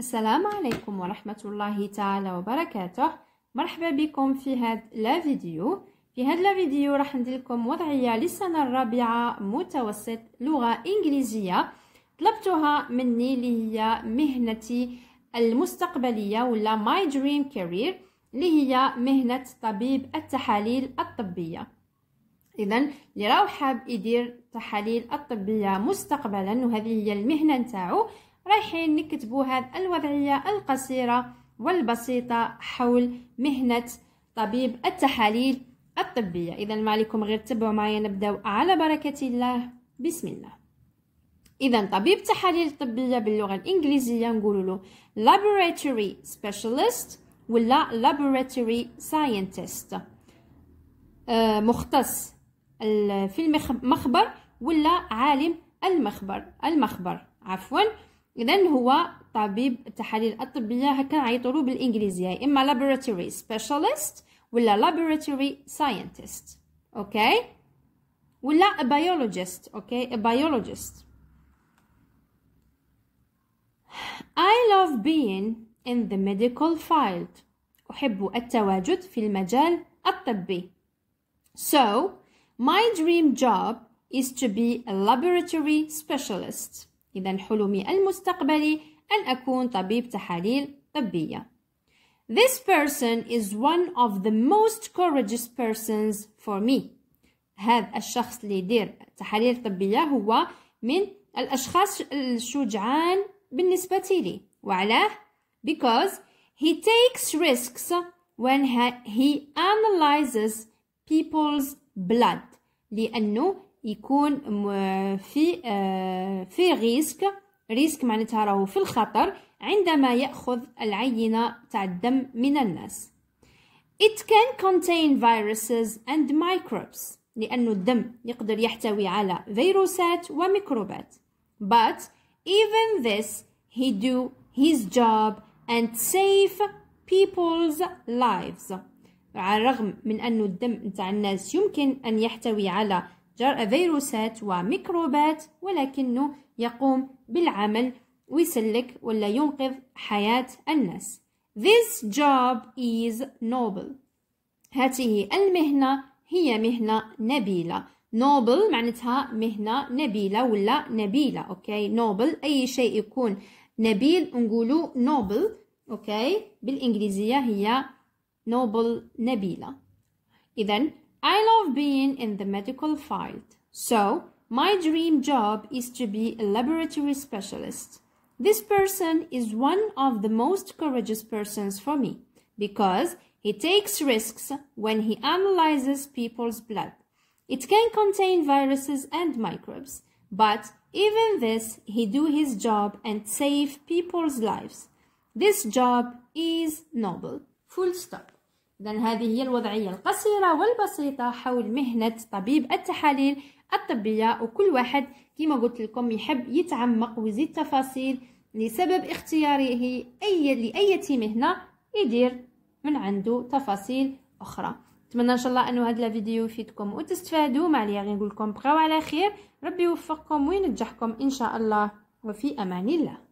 السلام عليكم ورحمة الله تعالى وبركاته مرحبا بكم في هاد الفيديو في هاد الفيديو راح ندير لكم وضعية للسنة الرابعة متوسط لغة إنجليزية طلبتها مني اللي هي مهنتي المستقبلية ولا my dream career اللي هي مهنة طبيب التحاليل الطبية إذا اللي راهو حاب يدير تحاليل الطبية مستقبلا وهذه هي المهنة نتاعو رايحين نكتبوا هذه الوضعية القصيرة والبسيطة حول مهنة طبيب التحاليل الطبية إذا ما عليكم غير تبعوا معي نبدأ على بركة الله بسم الله إذا طبيب تحاليل طبية باللغة الإنجليزية نقول له laboratory specialist ولا laboratory scientist آه، مختص في المخبر ولا عالم المخبر المخبر عفوا اذا هو طبيب التحاليل الطبيه هكا نعيطولو بالانجليزيه اما laboratory specialist ولا laboratory scientist اوكي ولا a biologist اوكي a biologist I love being in the medical field أحب التواجد في المجال الطبي So my dream job is to be a laboratory specialist إذا حلمي المستقبلي أن أكون طبيب تحاليل طبية. This person is one of the most courageous persons for me. هذا الشخص اللي يدير تحاليل طبية هو من الأشخاص الشجعان بالنسبة لي. وعلاه؟ Because he takes risks when he analyzes people's blood. لأنه يكون في آه، في ريسك ريسك معناتها راهو في الخطر عندما يأخذ العينة تاع الدم من الناس It can contain viruses and microbes لأن الدم يقدر يحتوي على فيروسات وميكروبات But even this he do his job and save people's lives على الرغم من أن الدم تاع الناس يمكن أن يحتوي على فيروسات وميكروبات ولكنه يقوم بالعمل ويسلك ولا ينقذ حياة الناس This job is noble هذه المهنة هي مهنة نبيلة noble معناتها مهنة نبيلة ولا نبيلة أوكي noble أي شيء يكون نبيل نقوله noble أوكي بالإنجليزية هي noble نبيلة إذا I love being in the medical field. So, my dream job is to be a laboratory specialist. This person is one of the most courageous persons for me because he takes risks when he analyzes people's blood. It can contain viruses and microbes, but even this he do his job and save people's lives. This job is noble. Full stop. إذا هذه هي الوضعية القصيرة والبسيطة حول مهنة طبيب التحاليل الطبية وكل واحد كما قلت لكم يحب يتعمق ويزيد تفاصيل لسبب اختياره أي لأية مهنة يدير من عنده تفاصيل أخرى نتمنى ان شاء الله انه هذا الفيديو يفيدكم وتستفادوا مع لي غير نقول لكم بقاو على خير ربي يوفقكم وينجحكم ان شاء الله وفي امان الله